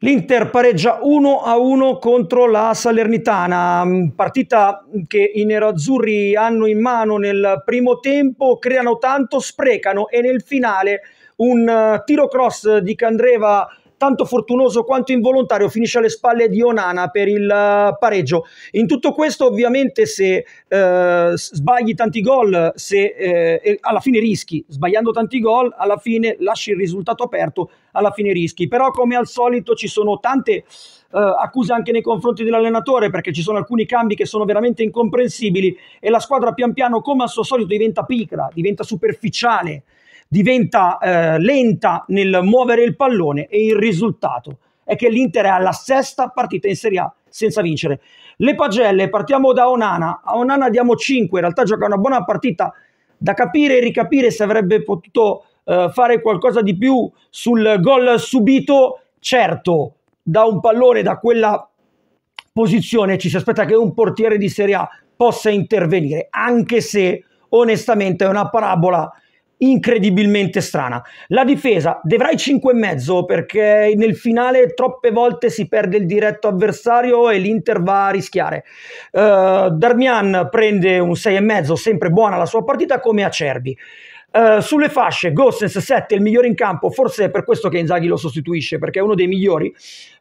L'Inter pareggia 1 a 1 contro la Salernitana, mm, partita che i nerazzurri hanno in mano nel primo tempo, creano tanto, sprecano e nel finale un eh, tiro cross di Candreva tanto fortunoso quanto involontario, finisce alle spalle di Onana per il eh, pareggio. In tutto questo ovviamente se eh, sbagli tanti gol, se eh, alla fine rischi, sbagliando tanti gol, alla fine lasci il risultato aperto, alla fine rischi. Però come al solito ci sono tante... Uh, accuse anche nei confronti dell'allenatore perché ci sono alcuni cambi che sono veramente incomprensibili e la squadra pian piano come al suo solito diventa pigra, diventa superficiale, diventa eh, lenta nel muovere il pallone e il risultato è che l'Inter è alla sesta partita in Serie A senza vincere. Le pagelle, partiamo da Onana, a Onana diamo 5, in realtà gioca una buona partita da capire e ricapire se avrebbe potuto eh, fare qualcosa di più sul gol subito, certo da un pallone da quella posizione ci si aspetta che un portiere di Serie A possa intervenire, anche se onestamente è una parabola incredibilmente strana. La difesa dovrà i 5,5 perché nel finale troppe volte si perde il diretto avversario e l'Inter va a rischiare. Uh, Darmian prende un 6,5, sempre buona la sua partita come Acerbi. Uh, eh, sulle fasce, Gossens 7 il migliore in campo, forse è per questo che Inzaghi lo sostituisce, perché è uno dei migliori.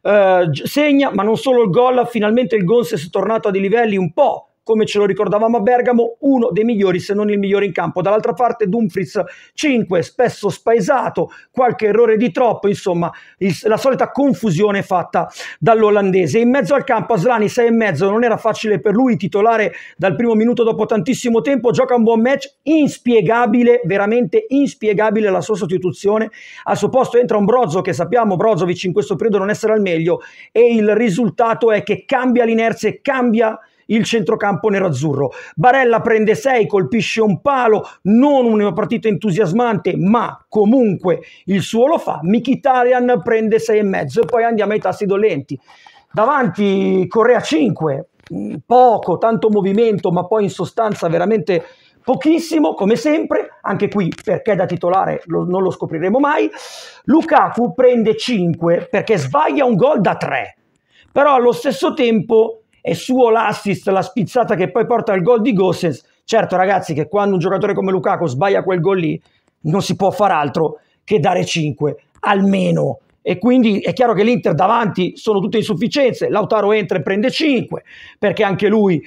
Uh, segna, ma non solo il gol, finalmente il Gossens è tornato a dei livelli un po' come ce lo ricordavamo a Bergamo, uno dei migliori, se non il migliore in campo. Dall'altra parte Dumfries 5, spesso spaesato, qualche errore di troppo, insomma, il, la solita confusione fatta dall'olandese. In mezzo al campo Aslani 6,5, non era facile per lui, titolare dal primo minuto dopo tantissimo tempo, gioca un buon match, inspiegabile, veramente inspiegabile la sua sostituzione. Al suo posto entra un Brozzo che sappiamo Brozovic in questo periodo non essere al meglio e il risultato è che cambia l'inerzia e cambia il centrocampo nerazzurro. Barella prende 6, colpisce un palo, non una partita entusiasmante, ma comunque il suo lo fa. Mkhitaryan prende 6,5 e poi andiamo ai tassi dolenti. Davanti Correa 5, mm, poco, tanto movimento, ma poi in sostanza veramente pochissimo, come sempre, anche qui perché da titolare lo, non lo scopriremo mai. Lukaku prende 5 perché sbaglia un gol da 3, però allo stesso tempo è suo l'assist, la spizzata che poi porta al gol di Gossens. Certo ragazzi che quando un giocatore come Lukaku sbaglia quel gol lì non si può far altro che dare 5, almeno. E quindi è chiaro che l'Inter davanti sono tutte insufficienze, Lautaro entra e prende 5, perché anche lui